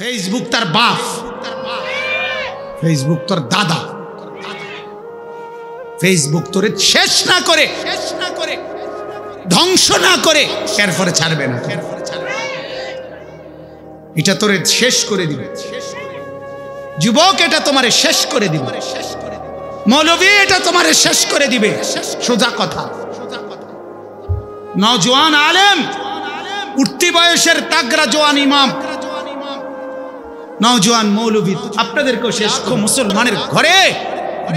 Facebook তার বাপ Facebook তোর দাদা ফেসবুক তোরে শেষ না করে শেষ না করে ধ্বংস না করে এরপরে ছাড়বে না এটা তোরে শেষ করে দিবে যুবক এটা তোমারে শেষ করে দিবে মৌলবী এটা তোমারে শেষ করে দিবে সোজা কথা নজওয়ান আলেম উঠতি বয়সের তাগরা জোয়ান ইমাম নওজোয়ান মৌলভী আপনাদেরকেও শেষ মুসলমানের ঘরে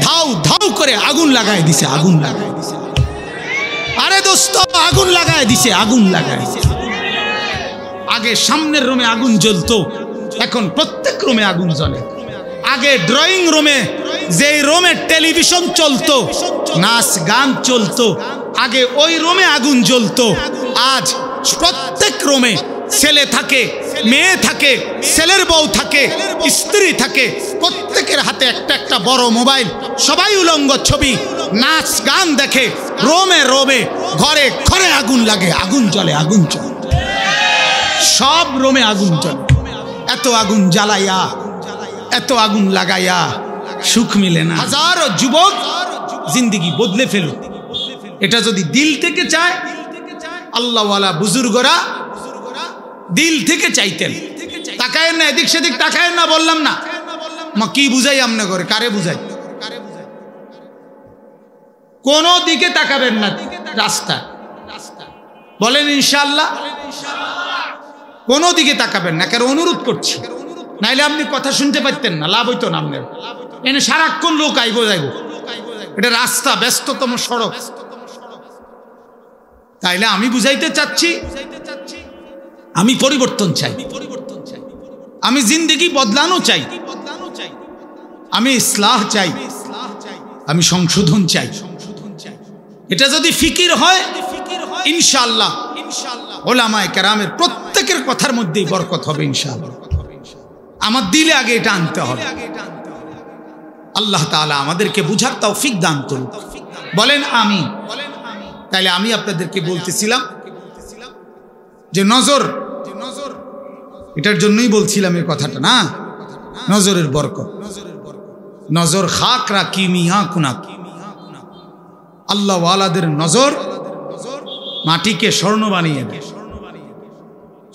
ধাউ ধাউ করে আগুন লাগায় দিছে আগুন লাগায় দিছে আরে দোস্ত আগুন লাগায় দিছে আগুন লাগায় আগে সামনের রুমে আগুন জ্বলতো এখন প্রত্যেক রুমে আগুন জ্বলে আগে ড্রয়িং রুমে যেই রুমে টেলিভিশন চলতো নাচ গান চলতো আগে ওই রুমে আগুন জ্বলতো আজ প্রত্যেক রুমে ছেলে থাকে মেয়ে থাকে ছেলের বউ থাকে স্ত্রী থাকে প্রত্যেকের হাতে একটা একটা বড় মোবাইল সবাই উলঙ্গ ছবি নাচ গান দেখে রোমে রোমে ঘরে ঘরে আগুন লাগে আগুন জ্বলে আগুন চলে সব রোমে আগুন চলে এত আগুন জ্বালাইয়া এত আগুন লাগাইয়া সুখ মিলে না হাজারো যুবক জিন্দিগি বদলে ফেলুক এটা যদি দিল থেকে চায় আল্লাহওয়ালা বুজুর্গরা দিল থেকে চাইতেন তাকায় না এদিক সেদিক তাকায় না বললাম না মা কি বুঝাই আমনে করে কারে বুঝাই কোন দিকে তাকাবেন না রাস্তা বলেন ইনশাল্লাহ কোন দিকে তাকাবেন না কারণ অনুরোধ করছি নাইলে আপনি কথা শুনতে পারতেন না লাভ হইতো না আপনার এনে সারাক্ষণ লোক আইব যাইব এটা রাস্তা ব্যস্ততম সড়ক তাইলে আমি বুঝাইতে চাচ্ছি আমি পরিবর্তন চাই আমি জিন্দগি বদলানো চাই আমি ইসলাহ চাই আমি সংশোধন চাই এটা যদি ফিকির হয় ইনশাল্লাহ ওলামায় কেরামের প্রত্যেকের কথার মধ্যেই বরকত হবে ইনশাআল্লাহ আমার দিলে আগে এটা আনতে হবে আল্লাহ তালা আমাদেরকে বুঝার তৌফিক দান করুন বলেন আমি তাইলে আমি আপনাদেরকে বলতেছিলাম যে নজর এটার জন্যই বলছিলাম এই কথাটা না নজরের বরক নজর খাক রাখি মিয়া কুনাক আল্লাহওয়ালাদের নজর মাটিকে স্বর্ণ বানিয়ে দেয়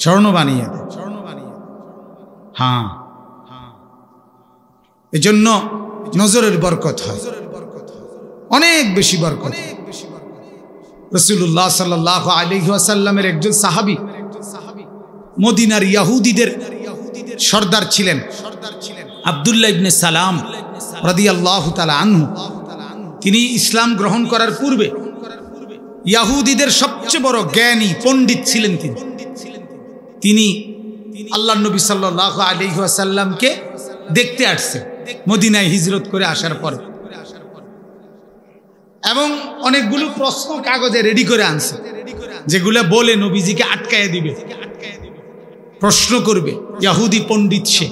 স্বর্ণ বানিয়ে দেয় হ্যাঁ এজন্য নজরের বরকত হয় অনেক বেশি বরকত রসুল্লাহ সাল্লাহ আলী একজন সাহাবি মদিনার ইয়াহুদিদের সর্দার ছিলেন আবদুল্লাহ ইবনে সালাম রাদি আল্লাহ আনহু তিনি ইসলাম গ্রহণ করার পূর্বে ইয়াহুদিদের সবচেয়ে বড় জ্ঞানী পণ্ডিত ছিলেন তিনি তিনি আল্লাহ নবী সাল্লাহ আলিহাসাল্লামকে দেখতে আসছে মদিনায় হিজরত করে আসার পর এবং অনেকগুলো প্রশ্ন কাগজে রেডি করে আনছে যেগুলো বলে নবীজিকে আটকায় দিবে প্রশ্ন করবে ইয়াহুদি পণ্ডিত সে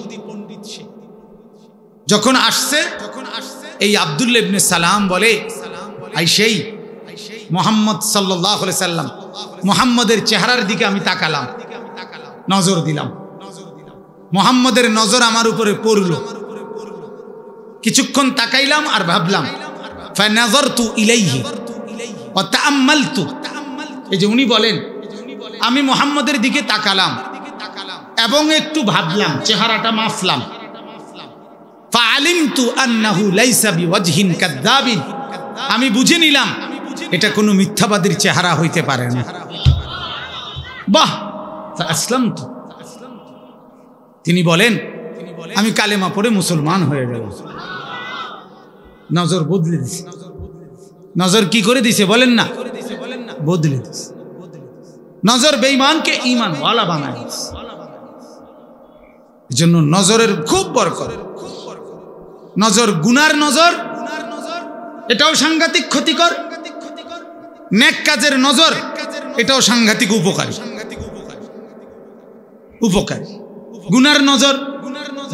যখন আসছে এই আবদুল্লা ইবনে সালাম বলে আই সেই মোহাম্মদ সাল্লাহ সাল্লাম মোহাম্মদের চেহারার দিকে আমি তাকালাম নজর দিলাম মোহাম্মদের নজর আমার উপরে পড়ল কিছুক্ষণ তাকাইলাম আর ভাবলাম এই যে উনি বলেন আমি মোহাম্মদের দিকে তাকালাম এবং একটু ভাবলাম চেহারাটা মাফলাম আমি বুঝে নিলাম এটা কোনো মিথ্যাবাদীর চেহারা হইতে পারে না বাহলাম তো তিনি বলেন আমি কালেমা পড়ে মুসলমান হয়ে গেল নজর বদলে দিছে নজর কি করে দিছে বলেন না বদলে দিছে নজর বেঈমানকে ইমান ওয়ালা বানায় জন্য নজরের খুব বরকর নজর গুনার নজর এটাও সাংঘাতিক ক্ষতিকর নেক কাজের নজর এটাও সাংঘাতিক উপকার উপকার গুনার নজর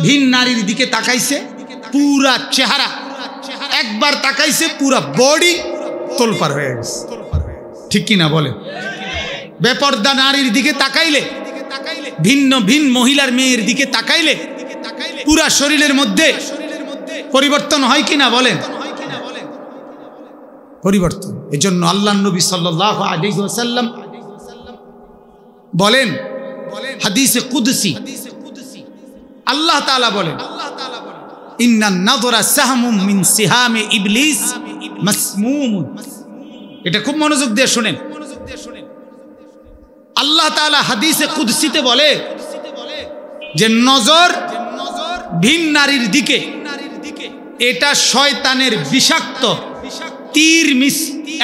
ভিন নারীর দিকে তাকাইছে পুরা চেহারা একবার তাকাইছে পুরা বডি তোলপার হয়ে গেছে ঠিক কিনা বলে বেপর্দা নারীর দিকে তাকাইলে ভিন্ন ভিন্ন মহিলার মেয়ের দিকে তাকাইলে পুরা শরীরের মধ্যে পরিবর্তন হয় কিনা বলেন পরিবর্তন এই জন্য আল্লাহ নবী সাল্লাম বলেন হাদিসে কুদসি আল্লাহ বলেন এটা খুব মনোযোগ দিয়ে শুনেন আল্লাহ তালা হাদিসে কুদ্সিতে বলে যে নজর ভিন নারীর দিকে এটা শয়তানের বিষাক্ত তীর মিস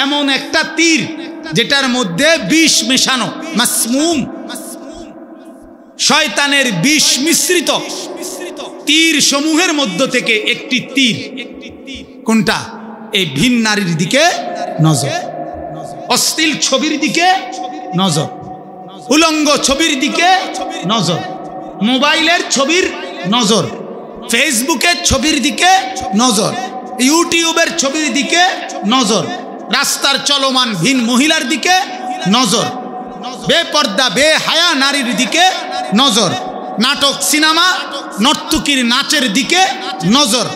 এমন একটা তীর যেটার মধ্যে বিষ মেশানো মাসমুম শয়তানের বিষ মিশ্রিত তীর সমূহের মধ্য থেকে একটি তীর কোনটা এই ভিন নারীর দিকে নজর অশ্লীল ছবির দিকে নজর উলঙ্গ ছবির দিকে নজর মোবাইলের ছবির নজর ফেসবুকের ছবির দিকে নজর ইউটিউবের ছবির দিকে নজর রাস্তার চলমান ভিন মহিলার দিকে নজর বেপর্দা বে হায়া নারীর দিকে নজর নাটক সিনেমা নর্তকীর নাচের দিকে নজর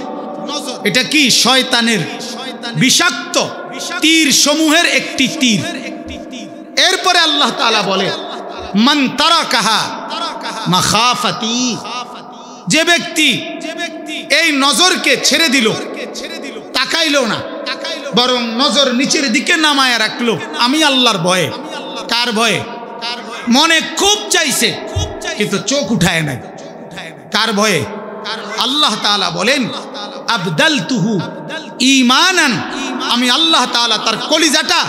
এটা কি শয়তানের বিষাক্ত তীর সমূহের একটি তীর এরপরে আল্লাহ তালা বলে মন তারা কাহা খাফাতি যে ব্যক্তি যে ব্যক্তি এই নজরকে ছেড়ে দিল তাকাইল না বরং নজর নিচের দিকে নামায় রাখলো আমি আল্লাহর ভয়ে কার ভয়ে মনে খুব চাইছে কিন্তু চোখ উঠায় নাই কার ভয়ে আল্লাহ তালা বলেন আবদাল তুহু ইমানান আমি আল্লাহ তালা তার কলিজাটা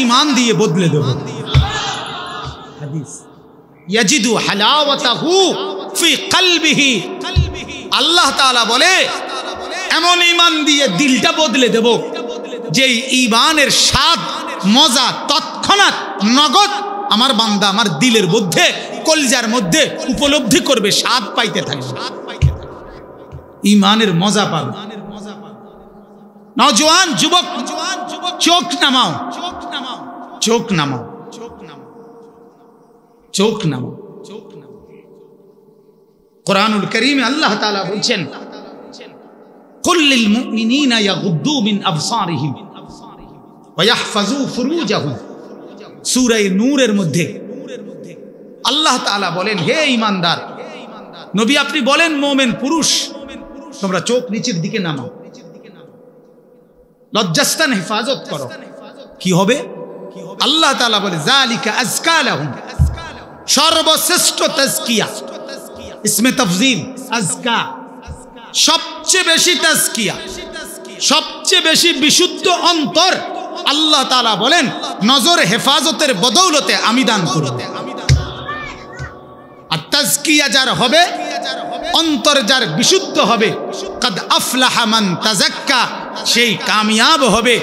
ইমান দিয়ে বদলে দেব হাদিস ইয়াজিদু হালাওয়াতাহু ফি কলবিহি আল্লাহ তাআলা বলে এমন ঈমান দিয়ে দিলটা বদলে দেব যেই ঈমানের স্বাদ মজা তৎক্ষণাৎ নগদ আমার বান্দা আমার দিলের মধ্যে কলজার মধ্যে উপলব্ধি করবে স্বাদ পাইতে থাকবে ইমানের মজা পাবে নজওয়ান যুবক চোখ নামাও চোখ নামাও চোখ নামাও চোখ নাও চোখ নাও কোরআনুল করিমে আল্লাহ তালা বলছেন কুল্লিল আপনি বলেন মোমেন পুরুষ তোমরা চোখ নিচের দিকে নামাও লজ্জাস্থান হেফাজত করো কি হবে আল্লাহ তাআলা বলে জালিকা আজকালাহুম সর্বশ্রেষ্ঠ তাজকিয়া ইসমে তফজিল আজকা সবচেয়ে বেশি তাজকিয়া সবচেয়ে বেশি বিশুদ্ধ অন্তর আল্লাহ তালা বলেন নজর হেফাজতের বদৌলতে আমি দান করতে আর তাজকিয়া যার হবে অন্তর যার বিশুদ্ধ হবে কাদ মান তাজাক্কা সেই কামিয়াব হবে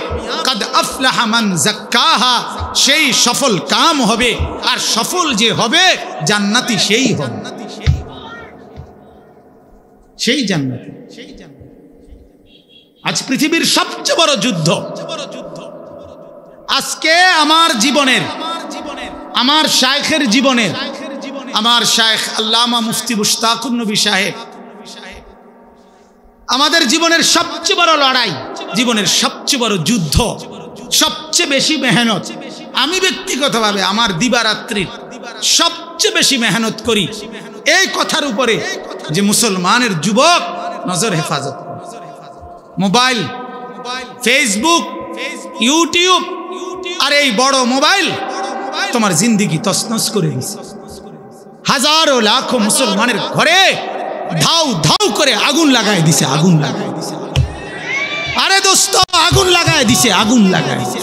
কাদ আফলাহামান জাক্কাহা সেই সফল কাম হবে আর সফল যে হবে জান্নাতি সেই হবে সেই জান্নাতি সেই আজ পৃথিবীর সবচেয়ে বড় যুদ্ধ আজকে আমার জীবনের আমার শায়খের জীবনের আমার শায়খ আল্লামা মুফতি মুশতাকুর নবী সাহেব আমাদের জীবনের সবচেয়ে বড় লড়াই জীবনের সবচেয়ে বড় যুদ্ধ সবচেয়ে বেশি মেহনত আমি ব্যক্তিগতভাবে আমার দিবারাত্রির সবচেয়ে বেশি মেহনত করি এই কথার উপরে যে মুসলমানের যুবক নজর হেফাজত মোবাইল ফেসবুক ইউটিউব আর এই বড় মোবাইল তোমার জিন্দিগি তসনস করে দিছে হাজারো লাখো মুসলমানের ঘরে ধাউ ধাউ করে আগুন লাগায় দিছে আগুন লাগায় দিছে আরে দোস্ত আগুন লাগায় দিছে আগুন লাগাই দিছে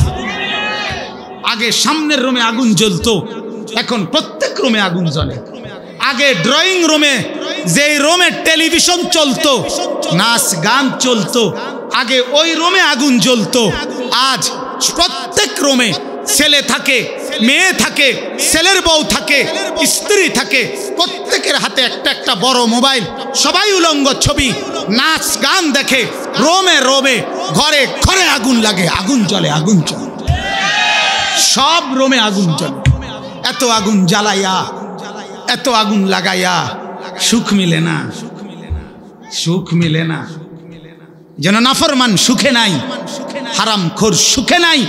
আগে সামনের রুমে আগুন জ্বলতো এখন প্রত্যেক রুমে আগুন জ্বলে আগে ড্রয়িং রুমে যে রুমে টেলিভিশন চলতো নাচ গান চলতো আগে ওই রুমে আগুন জ্বলতো আজ প্রত্যেক রুমে ছেলে থাকে মেয়ে থাকে ছেলের বউ থাকে স্ত্রী থাকে প্রত্যেকের হাতে একটা একটা বড় মোবাইল সবাই উলঙ্গ ছবি নাচ গান দেখে রোমে রোমে ঘরে ঘরে আগুন লাগে আগুন চলে আগুন চলে সব রোমে আগুন চলে এত আগুন জ্বালাইয়া এত আগুন লাগাইয়া সুখ মিলে না সুখ মিলে না যেন নাফরমান সুখে নাই হারাম খোর সুখে নাই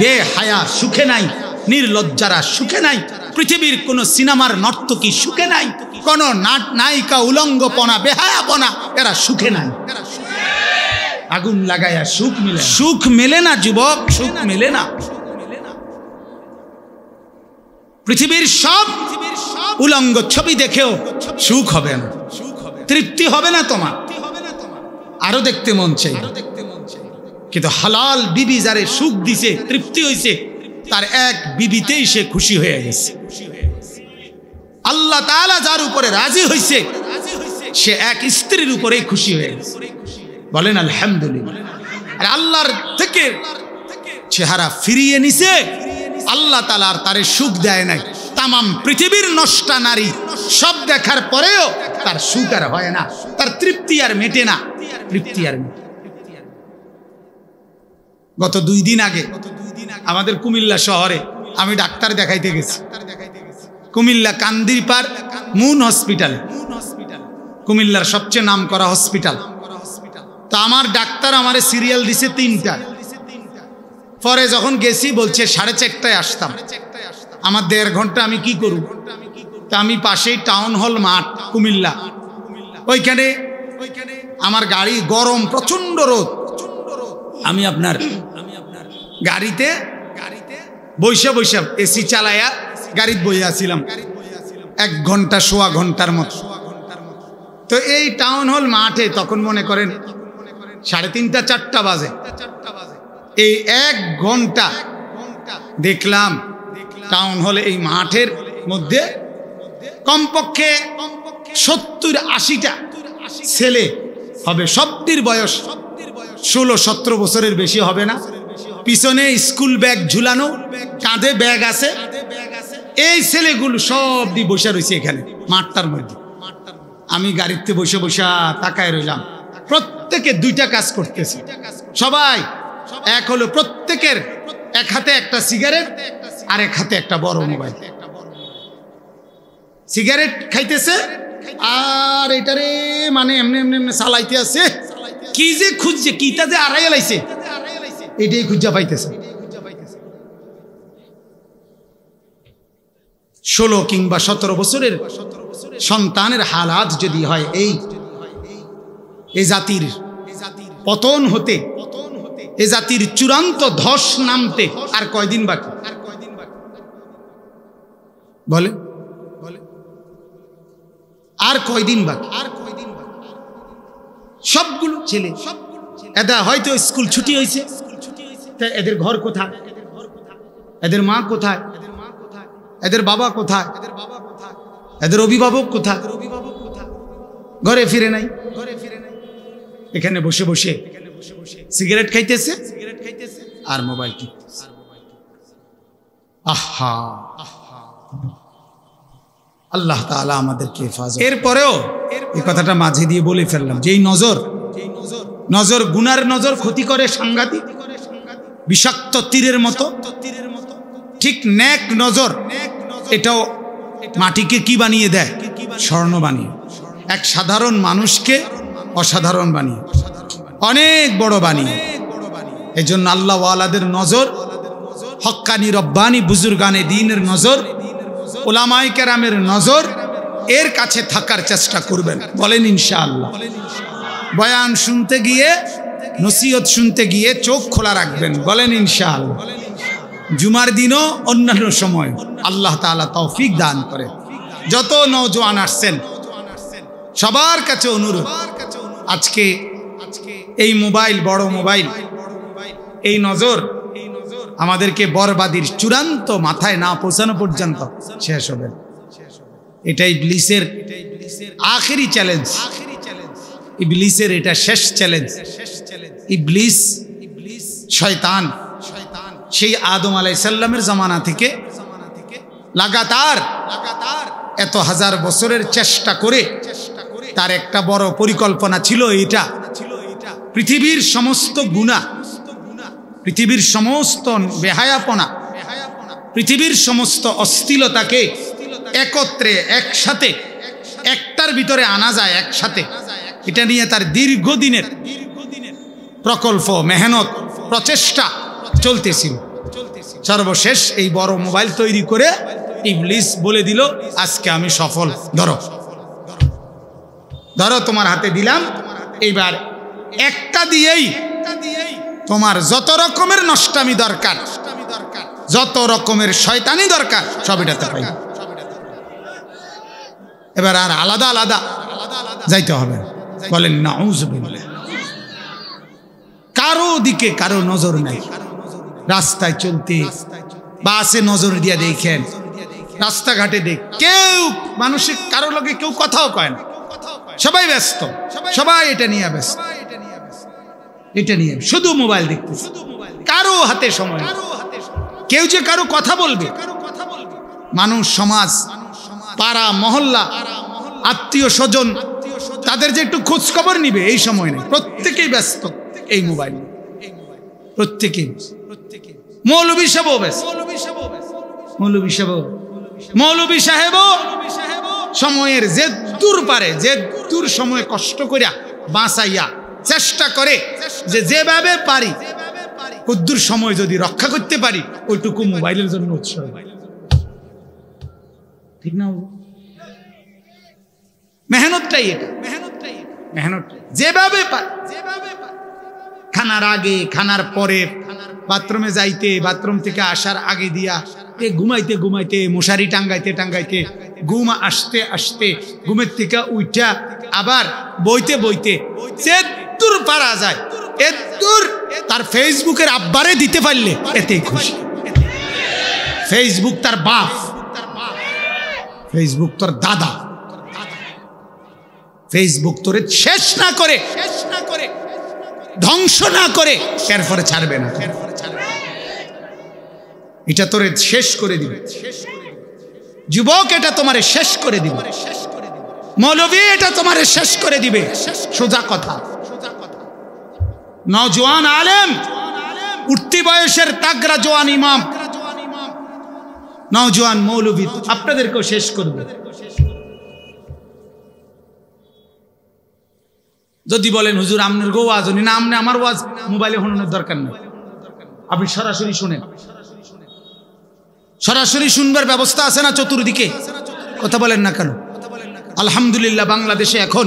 বেহায়া সুখে নাই নির্লজ্জারা সুখে নাই পৃথিবীর কোন সিনেমার নর্তকী সুখে নাই কোন নাট নায়িকা উলঙ্গপনা বেহায়াপনা এরা সুখে নাই আগুন লাগাইয়া সুখ মিলে সুখ মেলে না যুবক সুখ মেলে না পৃথিবীর সব উলঙ্গ ছবি দেখেও সুখ হবে না তৃপ্তি হবে না তোমার আরো দেখতে মন চাই কিন্তু হালাল বিবি যারে সুখ দিছে তৃপ্তি হয়েছে তার এক বিবিতেই সে খুশি হয়ে গেছে আল্লাহ তালা যার উপরে রাজি হয়েছে সে এক স্ত্রীর উপরেই খুশি হয়ে গেছে বলেন আলহামদুলিল্লাহ আর আল্লাহর থেকে চেহারা ফিরিয়ে নিছে আল্লাহ তালা আর তারে সুখ দেয় নাই তামাম পৃথিবীর নষ্টা নারী সব দেখার পরেও তার সুখ আর হয় না তার তৃপ্তি আর মেটে না তৃপ্তি আর মেটে গত দুই দিন আগে আমাদের কুমিল্লা শহরে আমি ডাক্তার দেখাইতে গেছি কুমিল্লা কান্দিরপাড় মুন হসপিটালে কুমিল্লার সবচেয়ে নাম করা হসপিটাল তা আমার ডাক্তার আমারে সিরিয়াল দিছে তিনটা পরে যখন গেছি বলছে সাড়ে চারটায় আসতাম আমার দেড় ঘন্টা আমি কি করব তা আমি পাশেই টাউন হল মাঠ কুমিল্লা ওইখানে আমার গাড়ি গরম প্রচণ্ড রোদ আমি আপনার গাড়িতে বৈশা বৈশা এসি চালায়া গাড়িত বইয়া ছিলাম এক ঘন্টা সোয়া ঘন্টার মতো তো এই টাউন হল মাঠে তখন মনে করেন সাড়ে তিনটা চারটা বাজে এই এক ঘন্টা দেখলাম টাউন হল এই মাঠের মধ্যে কমপক্ষে সত্তর আশিটা ছেলে হবে সবটির বয়স ষোলো সতেরো বছরের বেশি হবে না পিছনে স্কুল ব্যাগ ঝুলানো কাঁধে ব্যাগ আছে এই ছেলেগুলো সব দিয়ে বসে রয়েছে এখানে মাঠটার মধ্যে আমি গাড়িতে বসে বসে তাকায় রইলাম প্রত্যেকে দুইটা কাজ করতেছে সবাই এক হলো প্রত্যেকের এক হাতে একটা সিগারেট আর এক হাতে একটা বড় মোবাইল সিগারেট খাইতেছে আর এটারে মানে এমনি এমনি এমনি চালাইতে আছে কি যে খুঁজছে কিটা যে আড়াই লাইছে এটাই খুঁজা পাইতেছে ষোলো কিংবা সতেরো বছরের সন্তানের হালাত যদি হয় এই জাতির পতন হতে এ জাতির চূড়ান্ত ধস নামতে আর কয়দিন বাকি আর কয়দিন বাকি বলে আর কয়দিন বাকি আর সবগুলো ছেলে এদা হয়তো স্কুল ছুটি হয়েছে এদের ঘর কোথায় এদের মা কোথায় এদের বাবা কোথায় এদের বাবা কোথায় এদের অভিভাবক কোথায় অভিভাবক কোথায় ঘরে ফিরে নাই ঘরে ফিরে নাই এখানে বসে বসে সিগারেট খাইতেছে সিগারেট খাইতেছে আর মোবাইল কি আহা আহা আল্লাহ তালা আমাদেরকে হেফাজত এরপরেও এই কথাটা মাঝে দিয়ে বলে ফেললাম যেই নজর নজর গুনার নজর ক্ষতি করে সাংঘাতিক বিষাক্ত তীরের মতো তীরের মতো ঠিক ন্যাক নজর এটাও মাটিকে কি বানিয়ে দেয় স্বর্ণ বানিয়ে এক সাধারণ মানুষকে অসাধারণ বানিয়ে অনেক বড় বানিয়ে জন্য আল্লাহওয়ালাদের নজর হক্কানি রব্বানি বুজুরগানে দিনের নজর ওলামাই কেরামের নজর এর কাছে থাকার চেষ্টা করবেন বলেন ইনশাআল্লাহ বয়ান শুনতে গিয়ে নসিহত শুনতে গিয়ে চোখ খোলা রাখবেন বলেন ইনশাআল্লাহ জুমার দিনও অন্যান্য সময় আল্লাহ তালা তৌফিক দান করে যত নৌজোয়ান আসছেন সবার কাছে অনুরোধ আজকে এই মোবাইল বড় মোবাইল এই নজর আমাদেরকে বরবাদির চূড়ান্ত মাথায় না পৌঁছানো পর্যন্ত শেষ হবে এটাই ব্লিসের আখেরি চ্যালেঞ্জ ইবলিসের এটা শেষ চ্যালেঞ্জ ইবলিস শয়তান সেই আদম আলাইসাল্লামের জামানা থেকে লাগাতার এত হাজার বছরের চেষ্টা করে তার একটা বড় পরিকল্পনা ছিল এটা পৃথিবীর সমস্ত গুণা পৃথিবীর সমস্ত বেহায়াপনা পৃথিবীর সমস্ত অস্থিলতাকে একত্রে একসাথে একটার ভিতরে আনা যায় একসাথে এটা নিয়ে তার দীর্ঘদিনের প্রকল্প মেহনত প্রচেষ্টা চলতেছিল সর্বশেষ এই বড় মোবাইল তৈরি করে ইবলিস বলে দিল আজকে আমি সফল ধরো ধরো তোমার হাতে দিলাম এইবার একটা দিয়েই তোমার যত রকমের নষ্টামি দরকার যত রকমের শয়তানি দরকার সব এটাতে পাই এবার আর আলাদা আলাদা যাইতে হবে বলেন না কারো দিকে কারো নজর নাই রাস্তায় চলতে বাসে নজর দিয়া দেখেন রাস্তাঘাটে দেখ কেউ মানুষের কারো লোকে কেউ কথাও কয় না সবাই ব্যস্ত সবাই এটা নিয়ে ব্যস্ত এটা নিয়ে শুধু মোবাইল দেখতেছে কারো হাতে সময় কেউ যে কারো কথা বলবে মানুষ সমাজ পাড়া মহল্লা আত্মীয় স্বজন তাদের যে একটু খোঁজ খবর নিবে এই সময় নেই প্রত্যেকেই ব্যস্ত এই মোবাইল প্রত্যেকেই মৌলবী সাহেব ব্যস্ত মৌলবী সাহেব মৌলবী সাহেব সময়ের যে দূর পারে যে দূর সময় কষ্ট করিয়া বাঁচাইয়া চেষ্টা করে যে যেভাবে পারি কদ্দুর সময় যদি রক্ষা করতে পারি ওইটুকু মোবাইলের জন্য উৎসাহ ঠিক না মেহনতটাই এটা মেহনতটাই মেহনত যেভাবে যেভাবে খানার আগে খানার পরে বাথরুমে যাইতে বাথরুম থেকে আসার আগে দিয়া এ ঘুমাইতে ঘুমাইতে মশারি টাঙ্গাইতে টাঙ্গাইতে ঘুম আসতে আসতে ঘুমের থেকে উঠা আবার বইতে বইতে দূর পারা যায় এত দূর তার ফেসবুকের আব্বারে দিতে পারলে এতেই খুশি ফেসবুক তার বাপ ফেসবুক তোর দাদা ফেসবুক তোর শেষ না করে শেষ না করে ধ্বংস না করে এরপরে ছাড়বে না এটা তোরে শেষ করে দিবে যুবক এটা তোমারে শেষ করে দিবে মৌলবী এটা তোমারে শেষ করে দিবে সোজা কথা নজওয়ান আলেম উঠতি বয়সের তাগরা জোয়ান ইমাম নজওয়ান মৌলভী আপনাদেরকেও শেষ করব যদি বলেন হুজুর আমনের গো ওয়াজ উনি না আমনে আমার ওয়াজ মোবাইলে হননের দরকার নেই আপনি সরাসরি শুনেন সরাসরি শুনবার ব্যবস্থা আছে না চতুর্দিকে কথা বলেন না কেন আলহামদুলিল্লাহ বাংলাদেশে এখন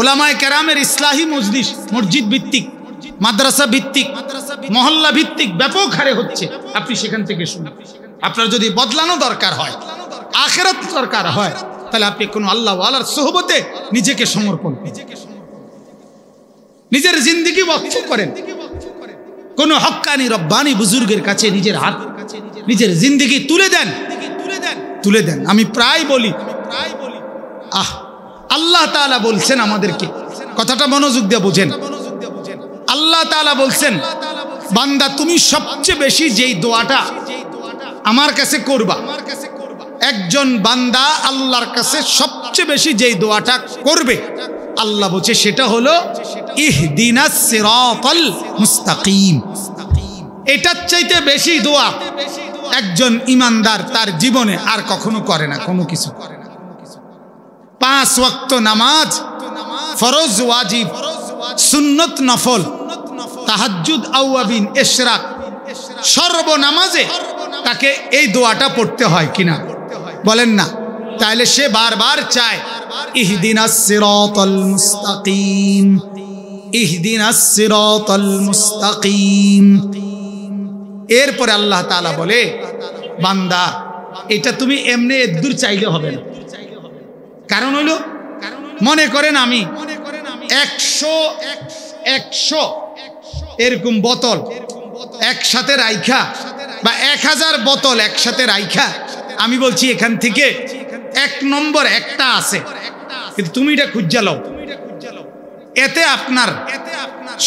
ওলামায় কেরামের ইসলাহী মসজিদ মসজিদ ভিত্তিক মাদ্রাসা ভিত্তিক মহল্লা ভিত্তিক ব্যাপক হারে হচ্ছে আপনি সেখান থেকে শুনুন আপনার যদি বদলানো দরকার হয় আখেরাত দরকার হয় তাহলে আপনি কোনো আল্লাহ আল্লাহর সোহবতে নিজেকে সমর্পণ নিজের জিন্দিগি বক্ষ করেন কোন হক্কানি রব্বানি বুজুর্গের কাছে নিজের হাত নিজের জিন্দিগি তুলে দেন তুলে দেন আমি প্রায় বলি প্রায় বলি আহ আল্লাহ তালা বলছেন আমাদেরকে কথাটা মনোযোগ দিয়ে বুঝেন আল্লাহ তালা বলছেন বান্দা তুমি সবচেয়ে বেশি যেই দোয়াটা আমার কাছে করবা একজন বান্দা আল্লাহর কাছে সবচেয়ে বেশি যেই দোয়াটা করবে আল্লাহ বলছে সেটা হলো এটার চাইতে বেশি দোয়া একজন ইমানদার তার জীবনে আর কখনো করে না কোনো কিছু করে না পাঁচ ওয়াক্ত নামাজ ফরজ ওয়াজিব সুন্নত নফল তাহাজুদ আউয়াবিন এশরাক সর্বনামাজে তাকে এই দোয়াটা পড়তে হয় কিনা বলেন না তাহলে সে বারবার চায় ইহদিন সিরাতাল মুস্তাকিম মুস্তাকিম এরপরে আল্লাহ তাআলা বলে বান্দা এটা তুমি এমনি এদ্দুর চাইলে হবে না কারণ হইল মনে করেন আমি একশো একশো এরকম বোতল একসাথে রাইখা বা এক হাজার বোতল একসাথে রাইখা আমি বলছি এখান থেকে এক নম্বর একটা আছে কিন্তু তুমি এটা খুঁজা লও এতে আপনার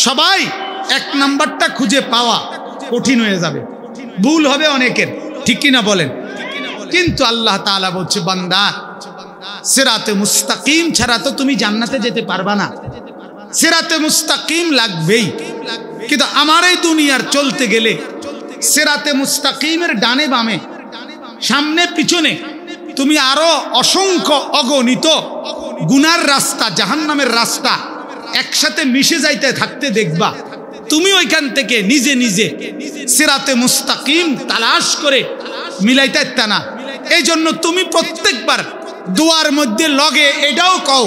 সবাই এক নম্বরটা খুঁজে পাওয়া কঠিন হয়ে যাবে ভুল হবে অনেকের ঠিক কিনা বলেন কিন্তু আল্লাহ তালা বলছে বান্দা সেরাতে মুস্তাকিম ছাড়া তো তুমি জান্নাতে যেতে পারবা না সেরাতে মুস্তাকিম লাগবেই কিন্তু আমার এই দুনিয়ার চলতে গেলে সেরাতে মুস্তাকিমের ডানে বামে সামনে পিছনে তুমি আরো অসংখ্য অগণিত গুনার রাস্তা জাহান্নামের রাস্তা একসাথে মিশে যাইতে থাকতে দেখবা তুমি ওইখান থেকে নিজে নিজে সেরাতে মুস্তাকিম তালাশ করে মিলাইতে না এই জন্য তুমি প্রত্যেকবার দোয়ার মধ্যে লগে এটাও কও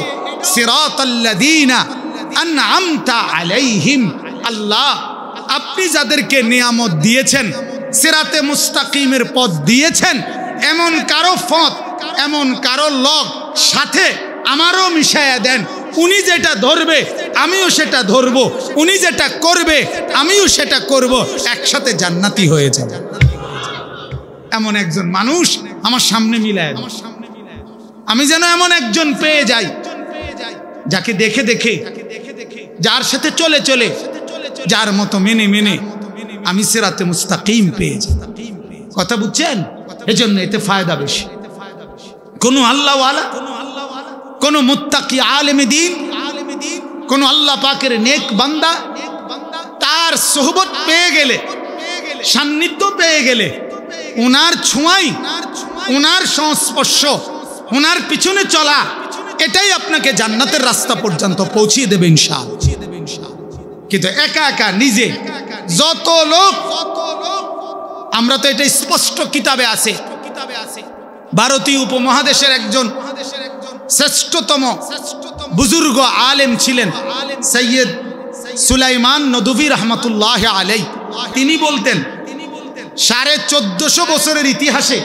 আল্লাহ আপনি যাদেরকে নিয়ামত দিয়েছেন সেরাতে মুস্তাকিমের পথ দিয়েছেন এমন কারো ফত এমন কারো লগ সাথে আমারও মিশাইয়া দেন উনি যেটা ধরবে আমিও সেটা ধরব উনি যেটা করবে আমিও সেটা করব একসাথে জান্নাতি হয়ে যাবে এমন একজন মানুষ আমার সামনে মিলায় আমার সামনে আমি যেন এমন একজন পেয়ে যাই যাকে দেখে দেখে যার সাথে চলে চলে যার মতো মেনে মেনে আমি সেরাতে মুস্তাকিম পেয়ে যাই কথা বুঝছেন এজন্য এতে ফায়দা বেশি কোন আল্লাহওয়ালা কোন মুতাকি আলেমে দিন কোন আল্লাহ পাকের নেক বান্দা তার সোহবত পেয়ে গেলে সান্নিধ্য পেয়ে গেলে ওনার ছোঁয়াই ওনার সংস্পর্শ ওনার পিছনে চলা এটাই আপনাকে জান্নাতের রাস্তা পর্যন্ত পৌঁছিয়ে দেবেন ইনশাল কিন্তু একা একা নিজে যত লোক আমরা তো এটা স্পষ্ট কিতাবে আছে ভারতীয় উপমহাদেশের একজন শ্রেষ্ঠতম বুজুর্গ আলেম ছিলেন সৈয়দ সুলাইমান নদুবি রহমতুল্লাহ আলাই তিনি বলতেন সাড়ে চোদ্দশো বছরের ইতিহাসে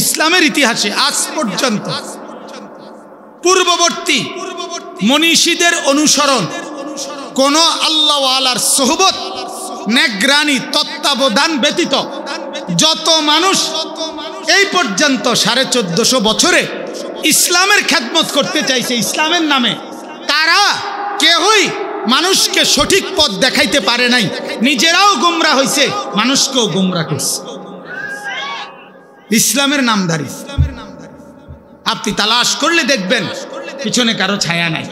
ইসলামের ইতিহাসে আজ পর্যন্ত পূর্ববর্তী মনীষীদের অনুসরণ কোন আলার সোহবত নেগ্রানি তত্ত্বাবধান ব্যতীত যত মানুষ এই পর্যন্ত সাড়ে চোদ্দশো বছরে ইসলামের খ্যাতমত করতে চাইছে ইসলামের নামে তারা কেহই মানুষকে সঠিক পথ দেখাইতে পারে নাই নিজেরাও গুমরা হয়েছে মানুষকেও গুমরা করছে ইসলামের নামধারী আপনি তালাশ করলে দেখবেন পিছনে কারো ছায়া নাই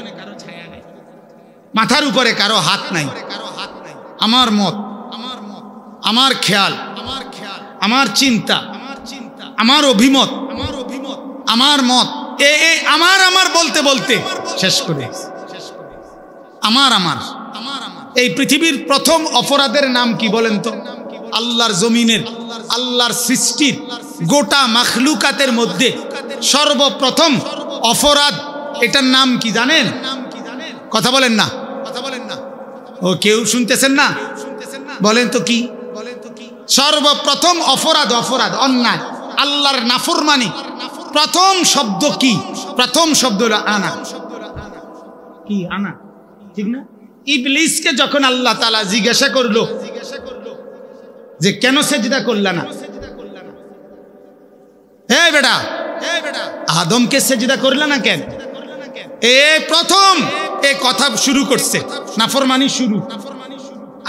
মাথার উপরে কারো হাত নাই আমার মত আমার খেয়াল আমার খেয়াল আমার চিন্তা আমার চিন্তা আমার অভিমত আমার অভিমত আমার মত এ আমার আমার বলতে বলতে শেষ করে আমার আমার আমার এই পৃথিবীর প্রথম অপরাধের নাম কি বলেন তো আল্লাহর জমিনের আল্লাহর সৃষ্টির গোটা মাখলুকাতের মধ্যে সর্বপ্রথম অপরাধ এটার নাম কি জানেন কথা বলেন না কথা বলেন না ও কেউ শুনতেছেন না বলেন তো কি সর্বপ্রথম অপরাধ অপরাধ অন্যায় আল্লাহর নাফর মানে প্রথম শব্দ কি প্রথম শব্দ হলো আনা কি আনা ঠিক না ইবলিসকে যখন আল্লাহ তালা জিজ্ঞাসা করলো যে কেন সেজদা করলা না এ বেটা আদমকে সেজদা করলা না কেন এ প্রথম এ কথা শুরু করছে নাফরমানি শুরু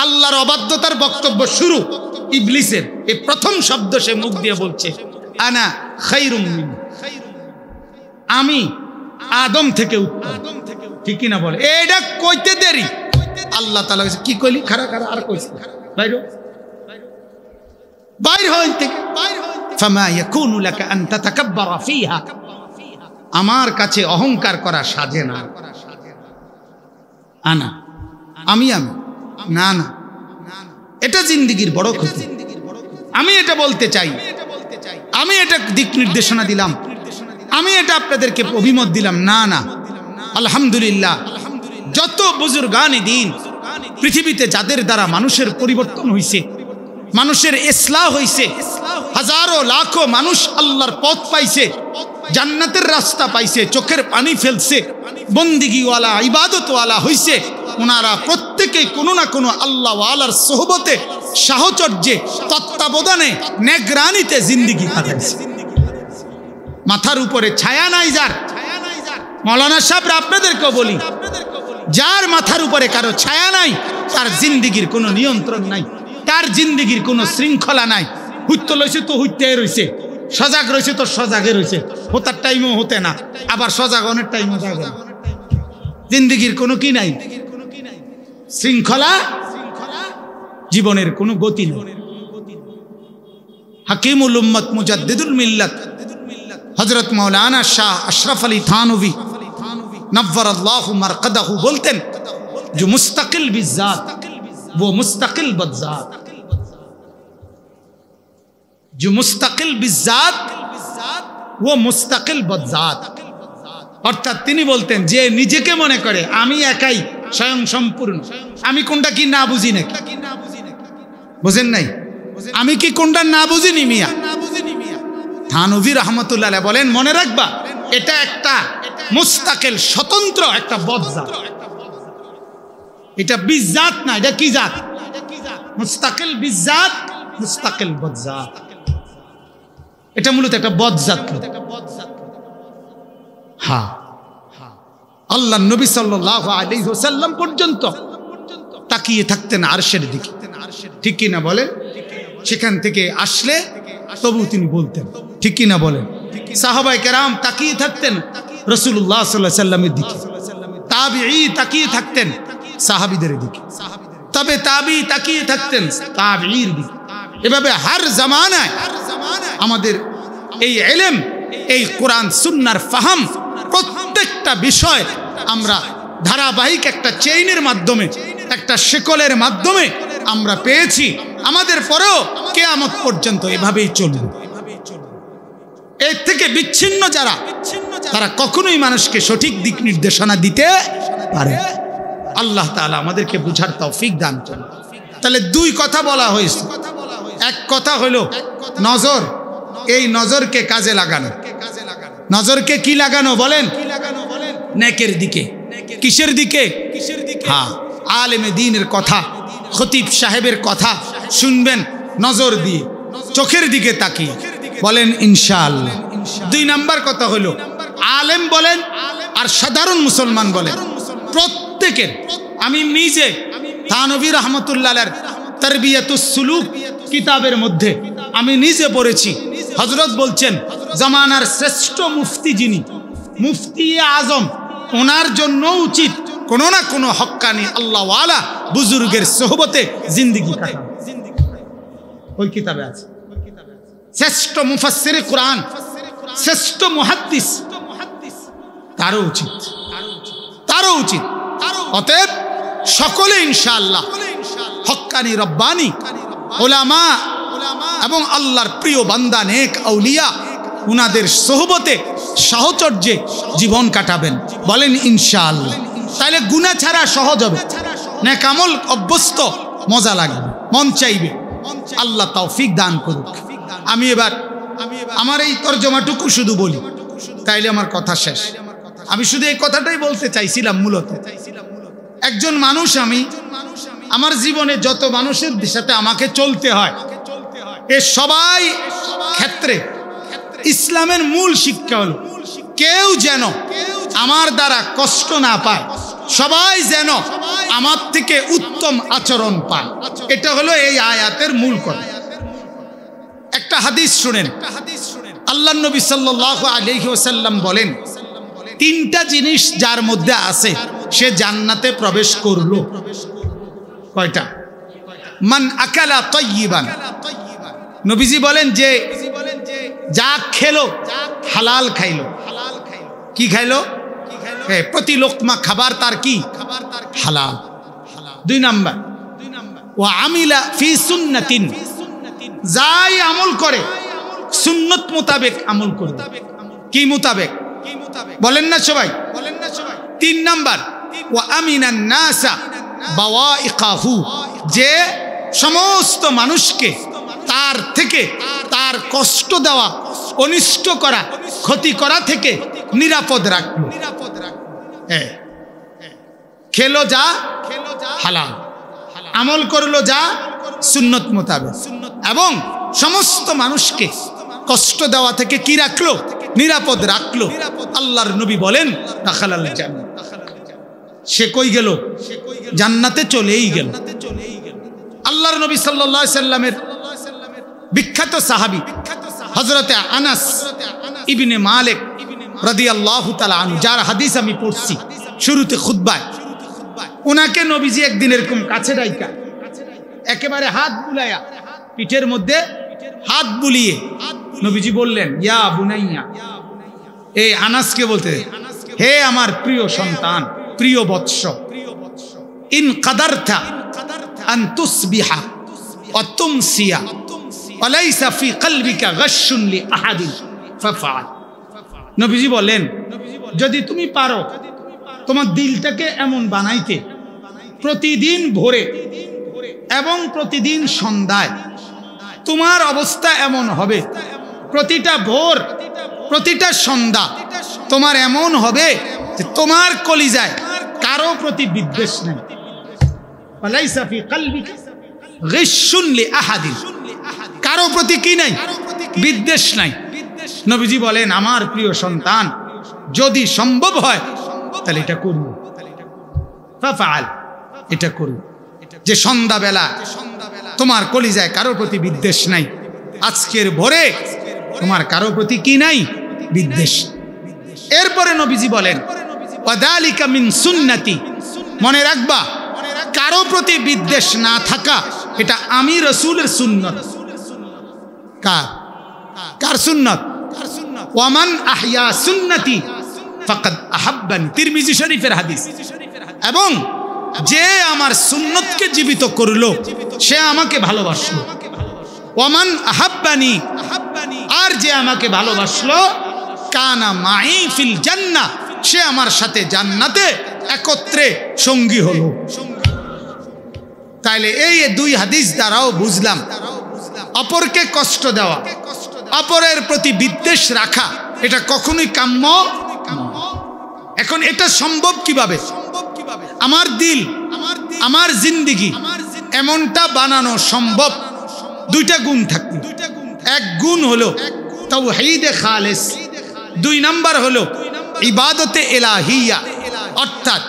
আল্লাহর অবাধ্যতার বক্তব্য শুরু ইবলিসের এ প্রথম শব্দ সে মুখ দিয়ে বলছে আনা খাইরুম আমি আদম থেকে উত্তম ঠিকই না বলে এটা কইতে দেরি আল্লাহ তালা কি কইলি খারা খারা আর কইছে বাইরো বাইর হইন থেকে আমার কাছে অহংকার করা সাজে না আনা আমি আমি না না এটা জিন্দিগির বড় ক্ষতি আমি এটা বলতে চাই আমি এটা দিক নির্দেশনা দিলাম আমি এটা আপনাদেরকে অভিমত দিলাম না না আলহামদুলিল্লাহ যত বুজুর্গানি দিন পৃথিবীতে যাদের দ্বারা মানুষের পরিবর্তন হয়েছে মানুষের ইসলাম হয়েছে হাজারো লাখো মানুষ আল্লাহর পথ পাইছে জান্নাতের রাস্তা পাইছে চোখের পানি ফেলছে বন্দিগিওয়ালা ইবাদতওয়ালা হয়েছে ওনারা প্রত্যেকে কোনো না কোনো আল্লাহওয়ালার সোহবতে সাহচর্যে তত্ত্বাবধানে নেগ্রানিতে জিন্দিগি হারাইছে মাথার উপরে ছায়া নাই যার মৌলানা সাহেব আপনাদেরকেও বলি যার মাথার উপরে কারো ছায়া নাই তার জিন্দিগির কোনো নিয়ন্ত্রণ নাই তার জিন্দগির কোনো শৃঙ্খলা নাই হুত্য লইছে তো হুত্যে রইছে সজাগ রয়েছে তো সজাগে রয়েছে হতার টাইমও হতে না আবার সজাগ অনেক টাইমও থাকে জিন্দগির কোনো কি নাই শৃঙ্খলা জীবনের কোনো গতি নেই হাকিমুল উম্মত মুজাদ্দিদুল মিল্লাত হজরত মৌলানা শাহ আশরাফ আলী থানবি নব্বর আল্লাহ মারকাদাহু বলতেন যে মুস্তাকিল বিজাত وہ مستقل بدذات जो मुस्तकिल बिजात वो मुस्तकिल बदजात অর্থাৎ তিনি বলতেন যে নিজেকে মনে করে আমি একাই স্বয়ং সম্পূর্ণ আমি কোনটা কি না বুঝি নাকি বুঝেন নাই আমি কি কোনটা না বুঝিনি মিয়া থানভীর রহমতুল্লাহ বলেন মনে রাখবা এটা একটা মুস্তাকেল স্বতন্ত্র একটা বদজা এটা বিজাত না এটা কি জাত মুস্তাকিল বিজাত মুস্তাকিল বদজাত এটা মূলত একটা বদজাত হ্যাঁ আল্লাহ নবী সাল্লাহ আলী হোসাল্লাম পর্যন্ত তাকিয়ে থাকতেন আরশের দিকে ঠিক কিনা বলেন সেখান থেকে আসলে তবু তিনি বলতেন ঠিক কিনা বলেন সাহাবাই কেরাম তাকিয়ে থাকতেন রসুল্লাহ সাল্লাহ সাল্লামের দিকে তাবি তাকিয়ে থাকতেন সাহাবিদের দিকে তবে তাবি তাকিয়ে থাকতেন তাবির দিকে এভাবে হার জামানায় আমাদের এই এলেম এই কোরআন সুন্নার ফাহাম প্রত্যেকটা বিষয় আমরা ধারাবাহিক একটা চেইনের মাধ্যমে একটা শেকলের মাধ্যমে আমরা পেয়েছি আমাদের পরেও কে কেয়ামত পর্যন্ত এভাবেই চলবে এর থেকে বিচ্ছিন্ন যারা তারা কখনোই মানুষকে সঠিক দিক নির্দেশনা দিতে পারে আল্লাহ তালা আমাদেরকে বুঝার তৌফিক দান করুন তাহলে দুই কথা বলা হয়েছে এক কথা হইল নজর এই নজরকে কাজে লাগানো নজরকে কি লাগানো বলেন নেকের দিকে কিসের দিকে হ্যাঁ আলেমে দিনের কথা খতিব সাহেবের কথা শুনবেন নজর দিয়ে চোখের দিকে তাকিয়ে বলেন ইনশাল দুই নাম্বার কথা হইল আলেম বলেন আর সাধারণ মুসলমান বলেন প্রত্যেক প্রত্যেকের আমি নিজে থানবী রহমতুল্লাহ তরবিয়তুসুলুক কিতাবের মধ্যে আমি নিজে পড়েছি হজরত বলছেন জমানার শ্রেষ্ঠ মুফতি যিনি মুফতি আজম ওনার জন্য উচিত কোনো না কোনো হকানি আল্লাহ বুজুর্গের সোহবতে জিন্দিগি ওই কিতাবে আছে শ্রেষ্ঠ মুফাসের কোরআন শ্রেষ্ঠ মহাদ্দিস তারও উচিত তারও উচিত অতএব সকলে ইনশাআল্লাহ হক্কানি রব্বানি ওলামা এবং আল্লাহর প্রিয় বান্দা নেক আউলিয়া উনাদের সোহবতে সাহচর্যে জীবন কাটাবেন বলেন ইনশাআল্লাহ তাহলে গুণা ছাড়া সহজ হবে না কামল অভ্যস্ত মজা লাগবে মন চাইবে আল্লাহ তৌফিক দান করুক আমি এবার আমার এই তর্জমাটুকু শুধু বলি তাইলে আমার কথা শেষ আমি শুধু এই কথাটাই বলতে চাইছিলাম মূলত একজন মানুষ আমি আমার জীবনে যত মানুষের সাথে আমাকে চলতে হয় এ সবাই ক্ষেত্রে ইসলামের মূল শিক্ষা হল কেউ যেন আমার দ্বারা কষ্ট না পায় সবাই যেন আমার থেকে উত্তম আচরণ পায় এটা হলো এই আয়াতের মূল কথা একটা হাদিস শুনেন আল্লাহ নবী সাল্লাহ আলহি বলেন তিনটা জিনিস যার মধ্যে আছে সে জান্নাতে প্রবেশ করলো কয়টা মান আকালা তৈবান নবীজি বলেন যে যা খেলো হালাল খাইলো কি খাইলো প্রতি লোকমা খাবার তার কি হালাল দুই নাম্বার ও আমিলা ফি সুন্নাতিন যাই আমল করে সুন্নত মোতাবেক আমল করে কি মোতাবেক বলেন না সবাই বলেন না সবাই তিন নাম্বার ওয়া আমিনান নাসা যে সমস্ত মানুষকে তার থেকে তার কষ্ট দেওয়া অনিষ্ট করা ক্ষতি করা থেকে নিরাপদ রাখবো হ্যাঁ খেলো যা হালাল আমল করলো যা সুন্নত মোতাবেক এবং সমস্ত মানুষকে কষ্ট দেওয়া থেকে কি রাখলো নিরাপদ রাখলো আল্লাহর নবী বলেন তাখালাল জান্নাত সে কই গেল জান্নাতে চলেই গেল আল্লাহর নবী সাল্লা সাল্লামের বিখ্যাত সাহাবি হজরতে আনাস ইবিনে মালেক রাদি আল্লাহ যার হাদিস আমি পড়ছি শুরুতে খুদ্বায় ওনাকে নবীজি একদিন এরকম কাছে ডাইকা একেবারে হাত বুলাইয়া পিঠের মধ্যে হাত বুলিয়ে নবীজি বললেন ইয়া বুনাইয়া এই আনাসকে বলতে হে আমার প্রিয় সন্তান প্রিয় বৎস ইন কাদার্থা আন্তুসবিহা অতুমসিয়া অলাইসা ফি কলবিকা গশুন আহাদি ফাফাল নবীজি বলেন যদি তুমি পারো তোমার দিলটাকে এমন বানাইতে প্রতিদিন ভোরে এবং প্রতিদিন সন্ধ্যায় তোমার অবস্থা এমন হবে প্রতিটা ভোর প্রতিটা সন্ধ্যা তোমার এমন হবে যে তোমার কলিজায় কারো প্রতি বিদ্বেষ নেই কারো প্রতি কি নাই বিদ্বেষ নাই নবীজি বলেন আমার প্রিয় সন্তান যদি সম্ভব হয় তাহলে এটা করব এটা করব যে সন্ধ্যাবেলা তোমার কলিজায় কারো প্রতি বিদ্বেষ নাই আজকের ভোরে তোমার কারো প্রতি কি নাই বিদ্বেষ এরপরে নবীজি বলেন ওয়াদালিকা সুন্নতি মনে রাখবা কারো প্রতি বিদ্বেষ না থাকা এটা আমি রসুলের সুন্নত কার কার সুন্নত ওয়ামান আহিয়া সুন্নতি ফকত আহাব্বান তিরমিজি শরীফের হাদিস এবং যে আমার সুন্নতকে জীবিত করলো সে আমাকে ভালোবাসলো ওমান আহাব্বানি আর যে আমাকে ভালোবাসলো কানা মাই ফিল জান্না সে আমার সাথে জান্নাতে একত্রে সঙ্গী হলো তাইলে এই দুই হাদিস দ্বারাও বুঝলাম অপরকে কষ্ট দেওয়া অপরের প্রতি বিদ্বেষ রাখা এটা কখনোই কাম্য এখন এটা সম্ভব কিভাবে আমার দিল আমার জিন্দিগি এমনটা বানানো সম্ভব দুইটা গুণ থাকবে এক গুণ হলো তাও হেইদে খালেস দুই নাম্বার হলো ইবাদতে এলাহিয়া অর্থাৎ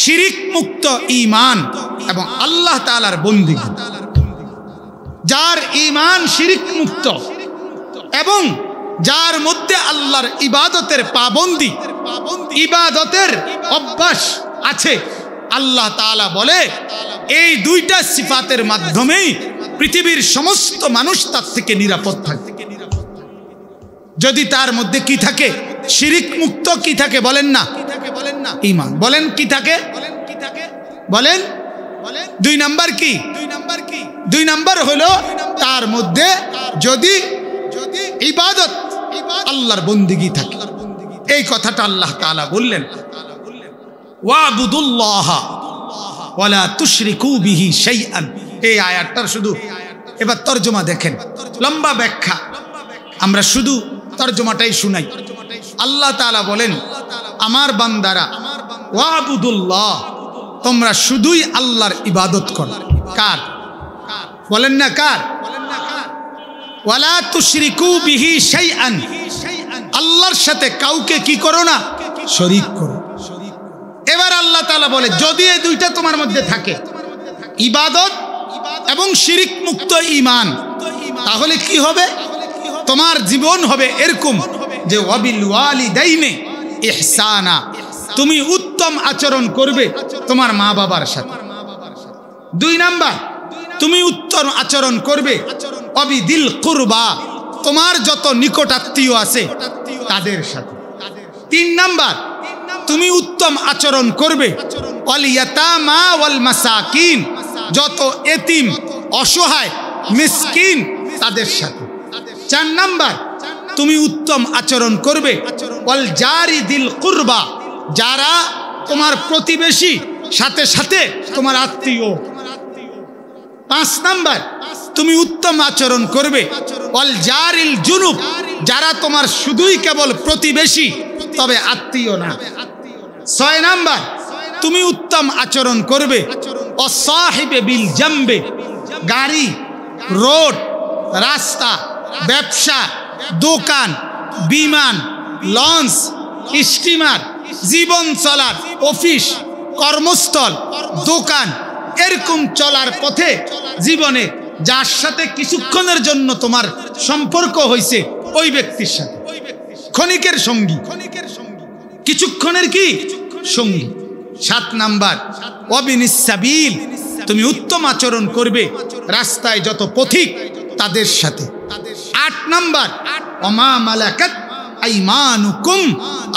শিরিক মুক্ত ইমান এবং আল্লাহ তালার বন্দী যার ইমান শিরিক মুক্ত এবং যার মধ্যে আল্লাহর ইবাদতের পাবন্দি ইবাদতের অভ্যাস আছে আল্লাহ তালা বলে এই দুইটা সিফাতের মাধ্যমেই পৃথিবীর সমস্ত মানুষ তার থেকে নিরাপদ থাকে যদি তার মধ্যে কি থাকে শিরিক মুক্ত কি থাকে বলেন না ইমান বলেন কি থাকে বলেন দুই নাম্বার কি দুই নাম্বার হলো তার মধ্যে যদি ইবাদত আল্লাহর বন্দিগি থাকে এই কথাটা আল্লাহ তালা বললেন এই আয়াতটার শুধু এবার তর্জমা দেখেন লম্বা ব্যাখ্যা আমরা শুধু তর্জমাটাই শুনাই আল্লাহ তালা বলেন আমার বান্দারা ওয়াবুদুল্লাহ তোমরা শুধুই আল্লাহর ইবাদত করো কার বলেন না কার আল্লাহর সাথে কাউকে কি করো না শরিক করো এবার আল্লাহ তালা বলে যদি এই দুইটা তোমার মধ্যে থাকে ইবাদত এবং শিরিক মুক্ত ইমান তাহলে কি হবে তোমার জীবন হবে এরকম যে ইহসানা তুমি উত্তম আচরণ করবে তোমার মা বাবার সাথে দুই নাম্বার তুমি উত্তম আচরণ করবে অবি দিল কুরবা তোমার যত নিকটাত্মীয় আছে তাদের সাথে তিন নাম্বার তুমি উত্তম আচরণ করবে যত এতিম অসহায় মিসকিন তাদের সাথে চার নাম্বার তুমি উত্তম আচরণ করবে অল জারি দিল কুরবা যারা তোমার প্রতিবেশী সাথে সাথে তোমার আত্মীয় পাঁচ নাম্বার তুমি উত্তম আচরণ করবে অল জারিল জুনুব যারা তোমার শুধুই কেবল প্রতিবেশী তবে আত্মীয় না ছয় নাম্বার তুমি উত্তম আচরণ করবে অসাহেবে বিল জামবে গাড়ি রোড রাস্তা ব্যবসা দোকান বিমান লঞ্চ স্টিমার জীবন চলার অফিস কর্মস্থল দোকান এরকম চলার পথে জীবনে যার সাথে কিছুক্ষণের জন্য তোমার সম্পর্ক হয়েছে ওই ব্যক্তির সাথে ক্ষণিকের সঙ্গী কিছুক্ষণের কি সঙ্গী সাত নাম্বার অবিনিস তুমি উত্তম আচরণ করবে রাস্তায় যত পথিক তাদের সাথে আট নাম্বার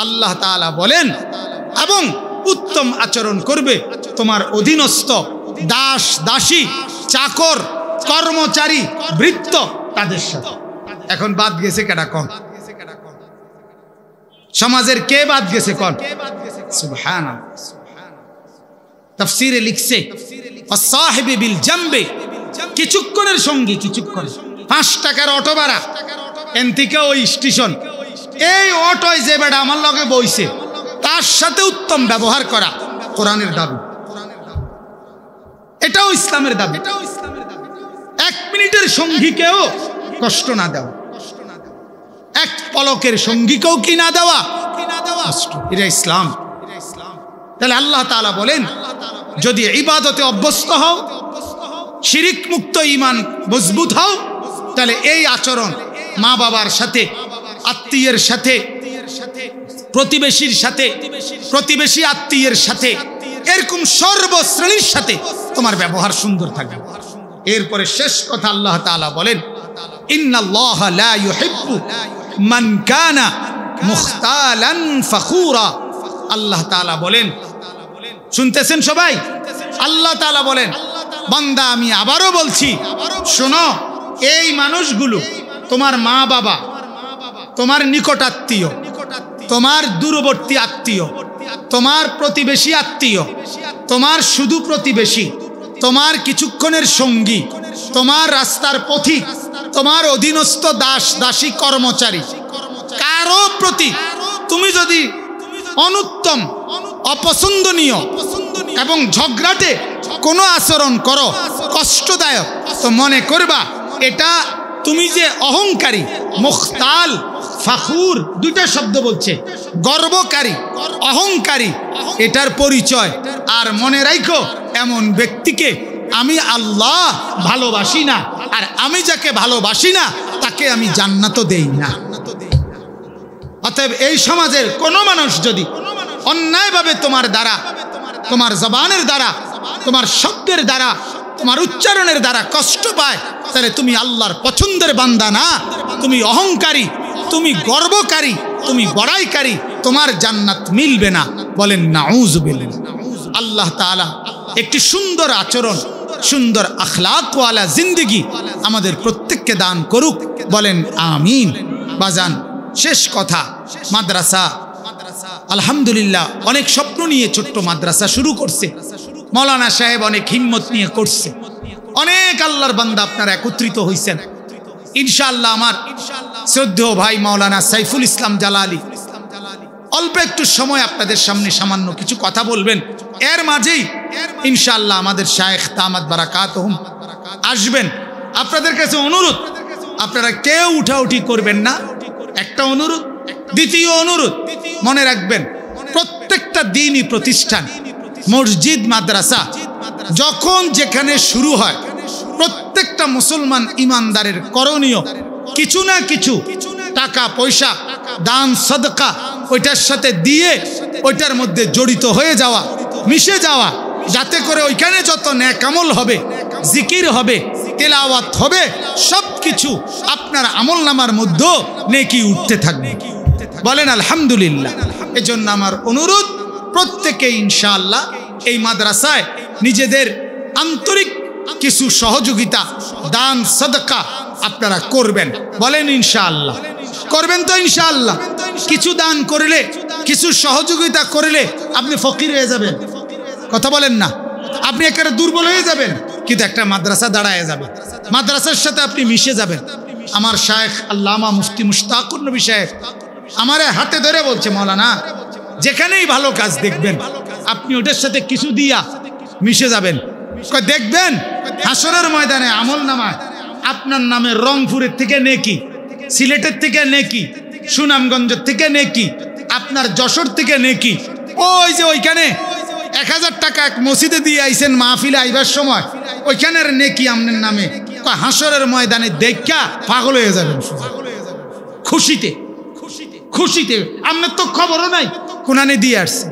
আল্লাহ বলেন এবং উত্তম আচরণ করবে তোমার অধীনস্থ দাস দাসী চাকর কর্মচারী বৃত্ত তাদের সাথে এখন বাদ গেছে কেটা কন সমাজের কে বাদ গেছে কন সুবহানাল্লাহ তাফসিরে লিখছে বিল জামবে কিছুক্ষণের সঙ্গী কিছুক্ষণ পাঁচ টাকার অটো ভাড়া এনথিকা ওই স্টেশন এই অটোয় যে বেড়া আমার লগে বইছে তার সাথে উত্তম ব্যবহার করা কোরআনের দাবি এটাও ইসলামের দাবি এক মিনিটের সঙ্গীকেও কষ্ট না দেওয়া এক পলকের সঙ্গীকেও কি না দেওয়া এটা ইসলাম তাহলে আল্লাহ তালা বলেন যদি এই বাদতে অভ্যস্ত হও শিরিক মুক্ত ইমান মজবুত হও তাহলে এই আচরণ মা বাবার সাথে আত্মীয়ের সাথে প্রতিবেশীর সাথে প্রতিবেশী আত্মীয়ের সাথে এরকম সর্বশ্রেণীর সাথে তোমার ব্যবহার সুন্দর থাকবে এরপরে শেষ কথা আল্লাহ তালা বলেন আল্লাহ বলেন শুনতেছেন সবাই আল্লাহ বলেন বান্দা আমি আবারও বলছি শোনো এই মানুষগুলো তোমার মা বাবা তোমার নিকটাত্মীয় তোমার দূরবর্তী আত্মীয় তোমার প্রতিবেশী আত্মীয় তোমার শুধু প্রতিবেশী তোমার কিছুক্ষণের সঙ্গী তোমার রাস্তার পথিক তোমার অধীনস্থ দাস দাসী কর্মচারী কারো প্রতি তুমি যদি অনুত্তম অপছন্দনীয় এবং ঝগড়াটে কোনো আচরণ করো কষ্টদায়ক তো মনে করবা এটা তুমি যে অহংকারী মুখতাল ফাখুর দুইটা শব্দ বলছে গর্বকারী অহংকারী এটার পরিচয় আর মনে রাখো এমন ব্যক্তিকে আমি আল্লাহ ভালোবাসি না আর আমি যাকে ভালোবাসি না তাকে আমি জান্নাতও দেই না অতএব এই সমাজের কোনো মানুষ যদি অন্যায়ভাবে তোমার দ্বারা তোমার জবানের দ্বারা তোমার শব্দের দ্বারা তোমার উচ্চারণের দ্বারা কষ্ট পায় তাহলে তুমি আল্লাহর পছন্দের বান্দা না তুমি অহংকারী তুমি গর্বকারী তুমি গড়াইকারী তোমার জান্নাত মিলবে না বলেন নাউজ বলেন আল্লাহ তালা একটি সুন্দর আচরণ সুন্দর আখলাকওয়ালা জিন্দিগি আমাদের প্রত্যেককে দান করুক বলেন আমিন বাজান শেষ কথা মাদ্রাসা আলহামদুলিল্লাহ অনেক স্বপ্ন নিয়ে ছোট্ট মাদ্রাসা শুরু করছে মৌলানা সাহেব অনেক হিম্মত নিয়ে করছে অনেক আল্লাহর বান্দা আপনারা একত্রিত হয়েছেন ইনশাআল্লাহ আমার শ্রদ্ধেয় ভাই মৌলানা সাইফুল ইসলাম জালালি অল্প একটু সময় আপনাদের সামনে সামান্য কিছু কথা বলবেন এর মাঝেই ইনশাআল্লাহ আমাদের শায়েখ তামাদ বারাকাত আসবেন আপনাদের কাছে অনুরোধ আপনারা কেউ উঠাউঠি করবেন না একটা অনুরোধ দ্বিতীয় অনুরোধ মনে রাখবেন প্রত্যেকটা দিনই প্রতিষ্ঠান মসজিদ মাদ্রাসা যখন যেখানে শুরু হয় প্রত্যেকটা মুসলমান ইমানদারের করণীয় কিছু না কিছু টাকা পয়সা দান সদকা ওইটার সাথে দিয়ে ওইটার মধ্যে জড়িত হয়ে যাওয়া মিশে যাওয়া যাতে করে ওইখানে যত ন্যাকামল হবে জিকির হবে তেলাওয়াত হবে সব কিছু আপনার আমল নামার মধ্যেও নেকি উঠতে থাকবে বলেন আলহামদুলিল্লাহ এজন্য আমার অনুরোধ প্রত্যেকে ইনশাআল্লাহ এই মাদ্রাসায় নিজেদের আন্তরিক কিছু সহযোগিতা দান সদকা আপনারা করবেন বলেন ইনশাআল্লাহ করবেন তো ইনশাআল্লাহ কিছু দান করলে কিছু সহযোগিতা করলে আপনি ফকির হয়ে যাবেন কথা বলেন না আপনি একেবারে দুর্বল হয়ে যাবেন কিন্তু একটা মাদ্রাসা দাঁড়ায় যাবে মাদ্রাসার সাথে আপনি মিশে যাবেন আমার শায়েখ আল্লামা মুফতি মুশতাকুর নবী শায়েখ আমারে হাতে ধরে বলছে মৌলানা যেখানেই ভালো কাজ দেখবেন আপনি ওটার সাথে কিছু দিয়া মিশে যাবেন দেখবেন হাসরের ময়দানে আমল নামায় আপনার নামে রংপুরের থেকে নেকি সিলেটের থেকে নেকি সুনামগঞ্জের থেকে নেকি আপনার যশোর থেকে নেকি ওই যে ওইখানে এক হাজার টাকা এক মসজিদে দিয়ে আইসেন মাহফিলে আইবার সময় ওইখানের নেকি আপনার নামে হাসরের ময়দানে দেখা পাগল হয়ে যাবেন খুশিতে খুশিতে আপনার তো খবরও নাই কোনানে দিয়ে আসছি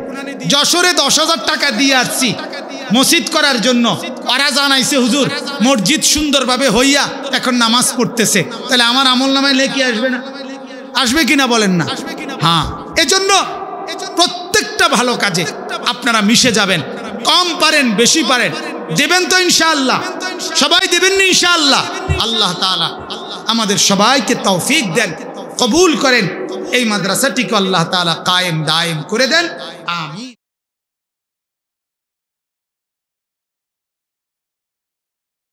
যশোরে দশ হাজার টাকা দিয়ে আসছি মসজিদ করার জন্য আরা জানাইছে হুজুর মসজিদ সুন্দরভাবে হইয়া এখন নামাজ পড়তেছে তাহলে আমার আমল নামায় লেখি আসবে না আসবে কিনা বলেন না হ্যাঁ এজন্য প্রত্যেকটা ভালো কাজে আপনারা মিশে যাবেন কম পারেন বেশি পারেন দেবেন তো ইনশাআল্লাহ সবাই দেবেন না ইনশাআল্লাহ আল্লাহ তালা আমাদের সবাইকে তৌফিক দেন কবুল করেন এই মাদ্রাসাটিকে আল্লাহ তালা কায়েম দায়েম করে দেন আমি